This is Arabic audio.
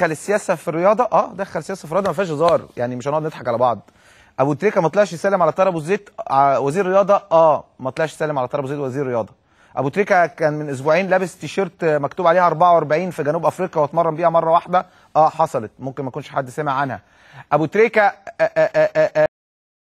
دخل السياسه في الرياضه اه دخل السياسه في الرياضه ما فيهاش هزار يعني مش هنقعد نضحك على بعض ابو تريكه ما طلعش يسلم على طارق ابو زيد وزير رياضه اه ما طلعش يسلم على طارق ابو زيد وزير رياضه ابو تريكه كان من اسبوعين لابس تيشيرت مكتوب عليها 44 في جنوب افريقيا واتمرن بيها مره واحده اه حصلت ممكن ما يكونش حد سمع عنها ابو تريكه آآ آه، آآ آه، آه،